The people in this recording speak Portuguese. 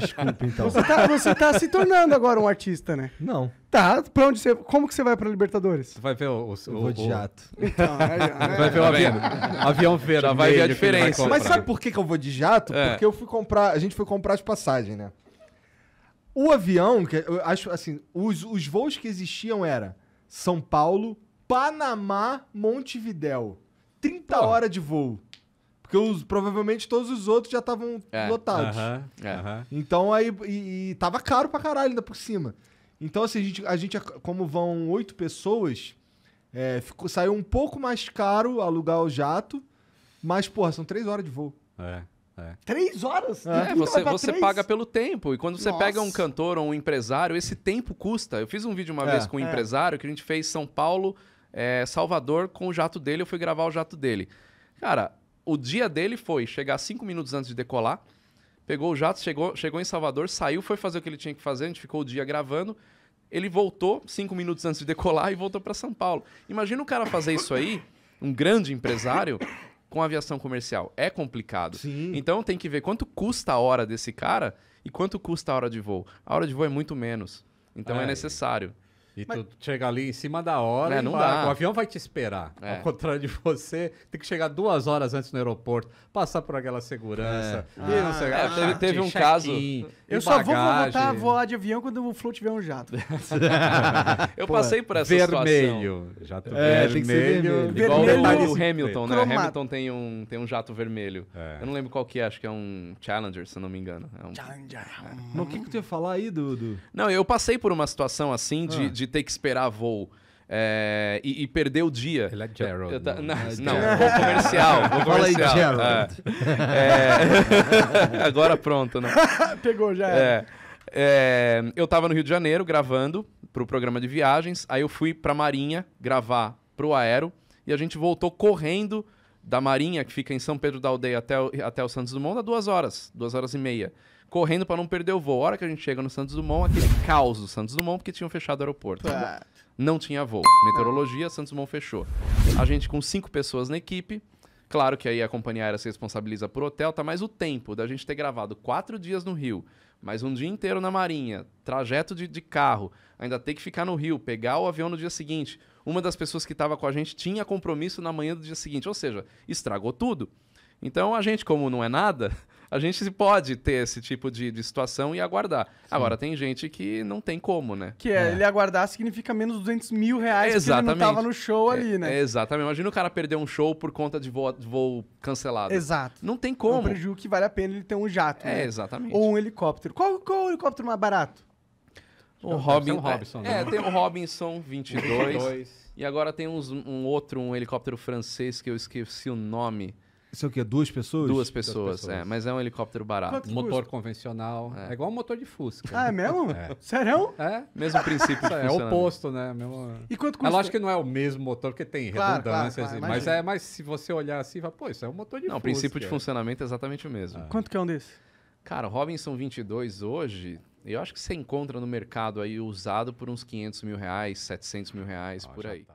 Desculpa, então. Você tá, você tá se tornando agora um artista, né? Não. Tá, pra onde você. Como que você vai pra Libertadores? vai ver o. o, o, vou de o- jato. Então, é, é. Vai ver o avião. Tá avião feira, vai ver a diferença. Mas sabe por que, que eu vou de jato? É. Porque eu fui comprar. A gente foi comprar as passagens, né? O avião, que eu acho assim, os, os voos que existiam era São Paulo, Panamá, Montevidéu. 30 horas de voo. Porque os, provavelmente todos os outros já estavam é. lotados. Uh -huh, é. Então aí. E, e tava caro pra caralho ainda por cima. Então, assim, a gente, a gente como vão oito pessoas, é, ficou, saiu um pouco mais caro alugar o jato. Mas, porra, são três horas de voo. É. É. Três horas? É, é você, você paga pelo tempo. E quando você Nossa. pega um cantor ou um empresário, esse tempo custa. Eu fiz um vídeo uma é, vez com um é. empresário que a gente fez São Paulo, é, Salvador, com o jato dele. Eu fui gravar o jato dele. Cara, o dia dele foi chegar cinco minutos antes de decolar, pegou o jato, chegou, chegou em Salvador, saiu, foi fazer o que ele tinha que fazer, a gente ficou o dia gravando. Ele voltou cinco minutos antes de decolar e voltou para São Paulo. Imagina o cara fazer isso aí, um grande empresário, com aviação comercial. É complicado. Sim. Então tem que ver quanto custa a hora desse cara e quanto custa a hora de voo. A hora de voo é muito menos. Então é, é. necessário. E Mas... tu chega ali em cima da hora, é, não vai, o avião vai te esperar. É. Ao contrário de você, tem que chegar duas horas antes no aeroporto, passar por aquela segurança. É. E ah, não sei, ah, é, teve, teve um caso. Eu só vou voltar a voar de avião quando o flow tiver um jato. eu Pô, passei por essa vermelho. situação. Jato é, vermelho. Jato vermelho. Igual vermelho. o Hamilton, né? Cromado. Hamilton tem um, tem um jato vermelho. É. Eu não lembro qual que é, acho que é um Challenger, se não me engano. É um... Challenger. Mas o que, que tu ia falar aí, Dudu? Não, eu passei por uma situação assim de, ah. de ter que esperar voo. É, e, e perder o dia. Ele é Gerald. Eu, né? eu é não, não, não vou comercial. Vou Fala aí, Gerald. é, é. agora pronto, né? Pegou já. É. eu tava no Rio de Janeiro gravando pro programa de viagens, aí eu fui pra Marinha gravar pro Aero e a gente voltou correndo da Marinha, que fica em São Pedro da Aldeia, até o, até o Santos Dumont, dá duas horas, duas horas e meia. Correndo para não perder o voo. A hora que a gente chega no Santos Dumont, aquele caos do Santos Dumont, porque tinham fechado o aeroporto. É. não tinha voo. Meteorologia, Santos Dumont fechou. A gente com cinco pessoas na equipe. Claro que aí a companhia aérea se responsabiliza por hotel, tá? Mas o tempo da gente ter gravado quatro dias no Rio, mas um dia inteiro na Marinha, trajeto de, de carro, ainda ter que ficar no Rio, pegar o avião no dia seguinte. Uma das pessoas que estava com a gente tinha compromisso na manhã do dia seguinte, ou seja, estragou tudo. Então a gente, como não é nada, a gente pode ter esse tipo de, de situação e aguardar. Sim. Agora, tem gente que não tem como, né? Que é, é. ele aguardar significa menos 200 mil reais exatamente. Que ele não tava no show é, ali, né? É, exatamente. Imagina o cara perder um show por conta de voo, de voo cancelado. Exato. Não tem como. É um prejuízo que vale a pena ele ter um jato. É, né? exatamente. Ou um helicóptero. Qual, qual é o helicóptero mais barato? O Robin, um Robinson. É, né? tem o Robinson 22. 22. E agora tem uns, um outro, um helicóptero francês que eu esqueci o nome. Isso é o quê? Duas pessoas? Duas pessoas, pessoas. é. Mas é um helicóptero barato. Motor custa? convencional. É. é. igual um motor de Fusca. Ah, é mesmo? É. Sério? É. Mesmo princípio de É, é oposto, né? Mesmo... E quanto custa? eu acho que não é o mesmo motor, porque tem claro, redundâncias. Claro, claro, mas, é, mas se você olhar assim, vai, pô, isso é um motor de não, Fusca. Não, o princípio de funcionamento é exatamente o mesmo. É. Quanto que é um desse? Cara, Robinson 22 hoje, eu acho que você encontra no mercado aí usado por uns 500 mil reais, 700 mil reais, ah, por aí. Tá.